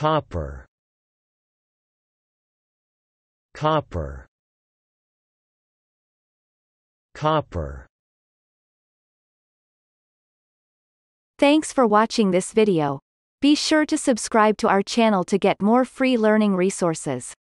Copper Copper Copper Thanks for watching this video. Be sure to subscribe to our channel to get more free learning resources.